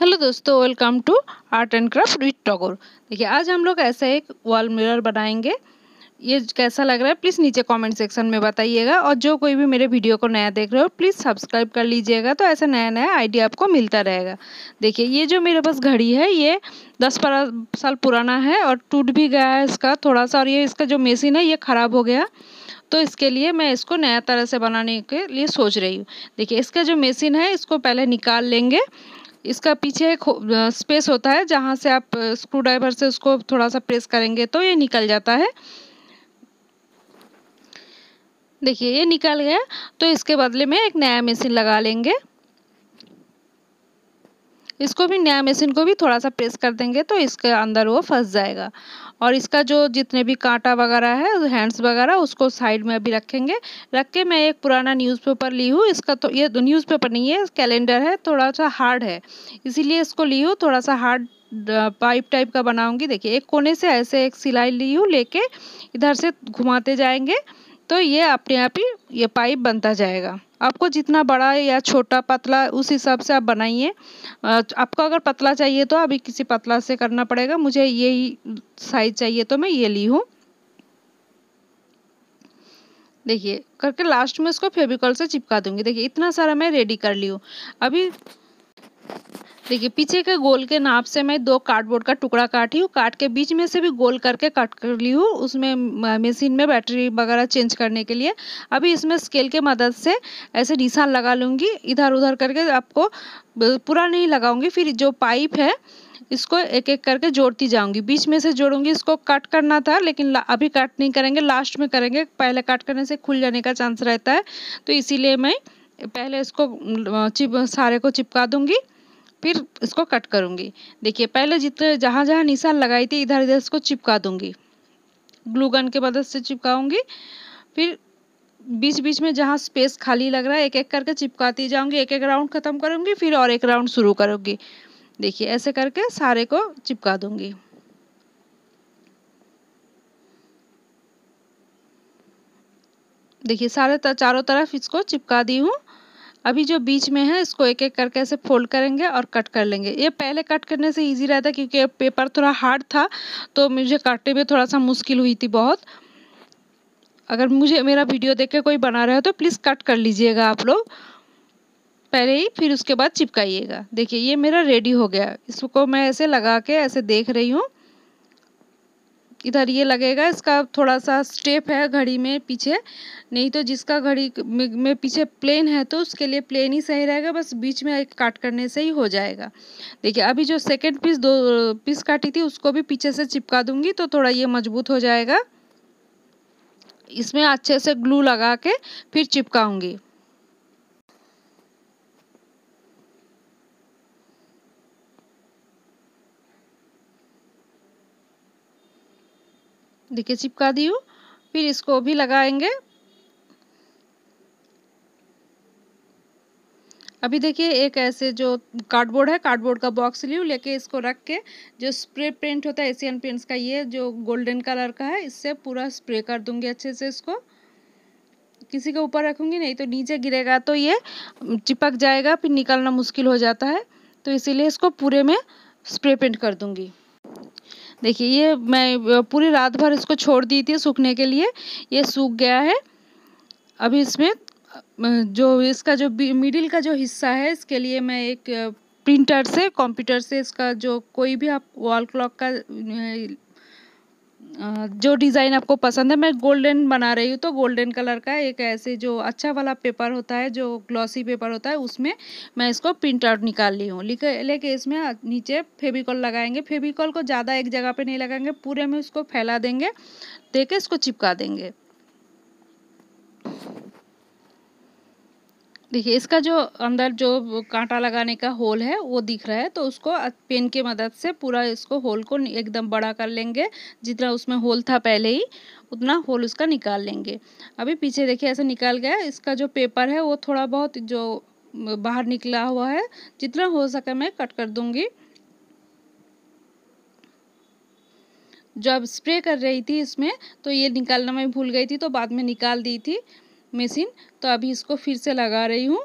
hello दोस्तों welcome to art and craft with Tagore देखिए आज हम लोग ऐसा एक वॉल मिरर बनाएंगे ये कैसा लग रहा है प्लीज़ नीचे कमेंट सेक्शन में बताइएगा और जो कोई भी मेरे वीडियो को नया देख रहे हो प्लीज़ सब्सक्राइब कर लीजिएगा तो ऐसा नया नया आइडिया आपको मिलता रहेगा देखिए ये जो मेरे पास घड़ी है ये दस बारह साल पुराना है और टूट भी गया है इसका थोड़ा सा और ये इसका जो मेसिन है ये ख़राब हो गया तो इसके लिए मैं इसको नया तरह से बनाने के लिए सोच रही हूँ देखिए इसका जो मशीन है इसको पहले निकाल लेंगे इसका पीछे एक स्पेस होता है जहाँ से आप स्क्रू ड्राइवर से उसको थोड़ा सा प्रेस करेंगे तो ये निकल जाता है देखिए ये निकल गया तो इसके बदले में एक नया मशीन लगा लेंगे इसको भी नया मशीन को भी थोड़ा सा प्रेस कर देंगे तो इसके अंदर वो फंस जाएगा और इसका जो जितने भी कांटा वगैरह है हैंड्स वगैरह उसको साइड में अभी रखेंगे रख के मैं एक पुराना न्यूज़पेपर ली हूँ इसका तो ये न्यूज़पेपर नहीं है कैलेंडर है थोड़ा सा हार्ड है इसीलिए इसको ली हूँ थोड़ा सा हार्ड पाइप टाइप का बनाऊंगी देखिए एक कोने से ऐसे एक सिलाई ली हूँ ले इधर से घुमाते जाएंगे तो ये अपने आप ही ये पाइप बनता जाएगा आपको जितना बड़ा या छोटा पतला उस हिसाब से आप बनाइए आपको अगर पतला चाहिए तो अभी किसी पतला से करना पड़ेगा मुझे यही साइज चाहिए तो मैं ये ली हूँ देखिए करके लास्ट में इसको फेविकॉल से चिपका दूंगी देखिए इतना सारा मैं रेडी कर ली हूँ अभी देखिए पीछे के गोल के नाप से मैं दो कार्डबोर्ड का टुकड़ा काटी हूँ काट के बीच में से भी गोल करके कट कर ली हूँ उसमें मशीन में बैटरी वगैरह चेंज करने के लिए अभी इसमें स्केल के मदद से ऐसे निशान लगा लूँगी इधर उधर करके आपको पूरा नहीं लगाऊंगी फिर जो पाइप है इसको एक एक करके जोड़ती जाऊंगी बीच में से जोड़ूंगी इसको कट करना था लेकिन अभी कट नहीं करेंगे लास्ट में करेंगे पहले कट करने से खुल जाने का चांस रहता है तो इसीलिए मैं पहले इसको चिप सारे को चिपका दूंगी फिर इसको कट करूँगी देखिए पहले जितने जहाँ जहाँ निशान लगाई थी इधर इधर इसको चिपका दूँगी ग्लू गन के मदद से चिपकाऊँगी फिर बीच बीच में जहाँ स्पेस खाली लग रहा है एक एक करके चिपकाती जाऊँगी एक एक राउंड ख़त्म करूँगी फिर और एक राउंड शुरू करूँगी देखिए ऐसे करके सारे को चिपका दूँगी देखिए सारे चारों तरफ इसको चिपका दी हूँ अभी जो बीच में है इसको एक एक करके ऐसे फोल्ड करेंगे और कट कर लेंगे ये पहले कट करने से ईजी रहता क्योंकि पेपर थोड़ा हार्ड था तो मुझे काटने में थोड़ा सा मुश्किल हुई थी बहुत अगर मुझे मेरा वीडियो देख के कोई बना रहा हो तो प्लीज़ कट कर लीजिएगा आप लोग पहले ही फिर उसके बाद चिपकाइएगा देखिए ये मेरा रेडी हो गया इसको मैं ऐसे लगा के ऐसे देख रही हूँ इधर ये लगेगा इसका थोड़ा सा स्टेप है घड़ी में पीछे नहीं तो जिसका घड़ी में पीछे प्लेन है तो उसके लिए प्लेन ही सही रहेगा बस बीच में एक काट करने से ही हो जाएगा देखिए अभी जो सेकेंड पीस दो पीस काटी थी उसको भी पीछे से चिपका दूंगी तो थोड़ा ये मजबूत हो जाएगा इसमें अच्छे से ग्लू लगा के फिर चिपकाऊंगी देखिए चिपका दी हूँ फिर इसको भी लगाएंगे अभी देखिए एक ऐसे जो कार्डबोर्ड है कार्डबोर्ड का बॉक्स लियो लेके इसको रख के जो स्प्रे पेंट होता है एशियन पेंट्स का ये जो गोल्डन कलर का है इससे पूरा स्प्रे कर दूंगी अच्छे से इसको किसी के ऊपर रखूंगी नहीं तो नीचे गिरेगा तो ये चिपक जाएगा फिर निकालना मुश्किल हो जाता है तो इसीलिए इसको पूरे में स्प्रे पेंट कर दूंगी देखिए ये मैं पूरी रात भर इसको छोड़ दी थी सूखने के लिए ये सूख गया है अभी इसमें जो इसका जो मिडिल का जो हिस्सा है इसके लिए मैं एक प्रिंटर से कंप्यूटर से इसका जो कोई भी आप वॉल क्लॉक का जो डिज़ाइन आपको पसंद है मैं गोल्डन बना रही हूँ तो गोल्डन कलर का एक ऐसे जो अच्छा वाला पेपर होता है जो ग्लॉसी पेपर होता है उसमें मैं इसको प्रिंट आउट निकाल ली हूँ लेके इसमें नीचे फेविकॉल लगाएंगे फेविकॉल को ज़्यादा एक जगह पे नहीं लगाएंगे पूरे में उसको फैला देंगे देके इसको चिपका देंगे देखिए इसका जो अंदर जो कांटा लगाने का होल है वो दिख रहा है तो उसको पेन की मदद से पूरा इसको होल को एकदम बड़ा कर लेंगे जितना उसमें होल था पहले ही उतना होल उसका निकाल लेंगे अभी पीछे देखिए ऐसे निकाल गया इसका जो पेपर है वो थोड़ा बहुत जो बाहर निकला हुआ है जितना हो सके मैं कट कर दूंगी जो अब स्प्रे कर रही थी इसमें तो ये निकालना मैं भूल गई थी तो बाद में निकाल दी थी मशीन तो अभी इसको फिर से लगा रही हूँ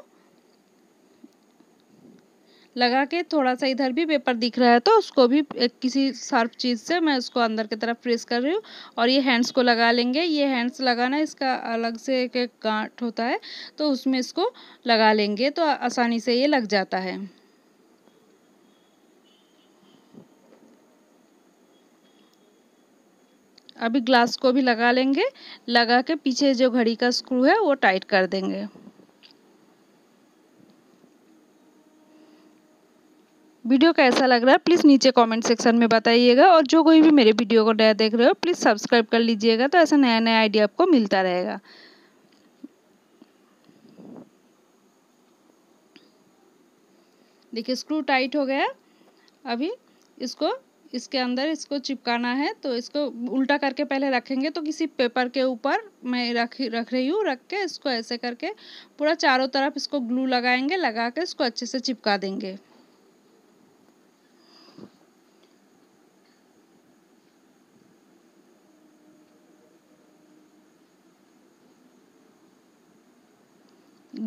लगा के थोड़ा सा इधर भी पेपर दिख रहा है तो उसको भी किसी शार्प चीज़ से मैं उसको अंदर की तरफ प्रेस कर रही हूँ और ये हैंड्स को लगा लेंगे ये हैंड्स लगाना इसका अलग से एक गांठ होता है तो उसमें इसको लगा लेंगे तो आसानी से ये लग जाता है अभी ग्लास को भी लगा लेंगे लगा के पीछे जो घड़ी का स्क्रू है वो टाइट कर देंगे वीडियो कैसा लग रहा है प्लीज़ नीचे कमेंट सेक्शन में बताइएगा और जो कोई भी मेरे वीडियो को नया देख रहे हो प्लीज़ सब्सक्राइब कर लीजिएगा तो ऐसा नया नया आइडिया आपको मिलता रहेगा देखिए स्क्रू टाइट हो गया अभी इसको इसके अंदर इसको चिपकाना है तो इसको उल्टा करके पहले रखेंगे तो किसी पेपर के ऊपर मैं रख रख रही हूँ रख के इसको ऐसे करके पूरा चारों तरफ इसको ग्लू लगाएंगे लगा के इसको अच्छे से चिपका देंगे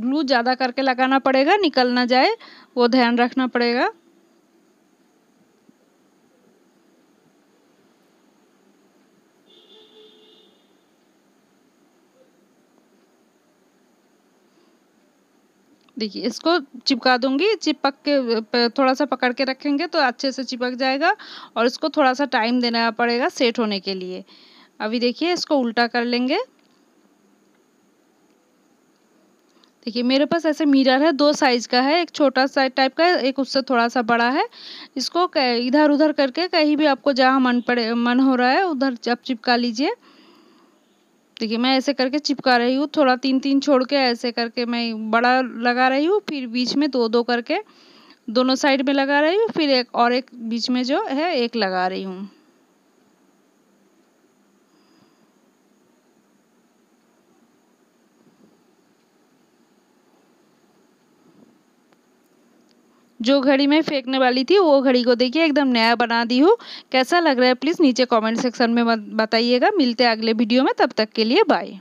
ग्लू ज़्यादा करके लगाना पड़ेगा निकल ना जाए वो ध्यान रखना पड़ेगा देखिए इसको चिपका दूंगी चिपक के थोड़ा सा पकड़ के रखेंगे तो अच्छे से चिपक जाएगा और इसको थोड़ा सा टाइम देना पड़ेगा सेट होने के लिए अभी देखिए इसको उल्टा कर लेंगे देखिए मेरे पास ऐसे मिरर है दो साइज़ का है एक छोटा सा टाइप का एक उससे थोड़ा सा बड़ा है इसको इधर उधर करके कहीं भी आपको जहाँ मन पड़े मन हो रहा है उधर आप चिपका लीजिए देखिए मैं ऐसे करके चिपका रही हूँ थोड़ा तीन तीन छोड़ के ऐसे करके मैं बड़ा लगा रही हूँ फिर बीच में दो दो करके दोनों साइड में लगा रही हूँ फिर एक और एक बीच में जो है एक लगा रही हूँ जो घड़ी मैं फेंकने वाली थी वो घड़ी को देखिए एकदम नया बना दी हूँ कैसा लग रहा है प्लीज़ नीचे कमेंट सेक्शन में बताइएगा मिलते हैं अगले वीडियो में तब तक के लिए बाय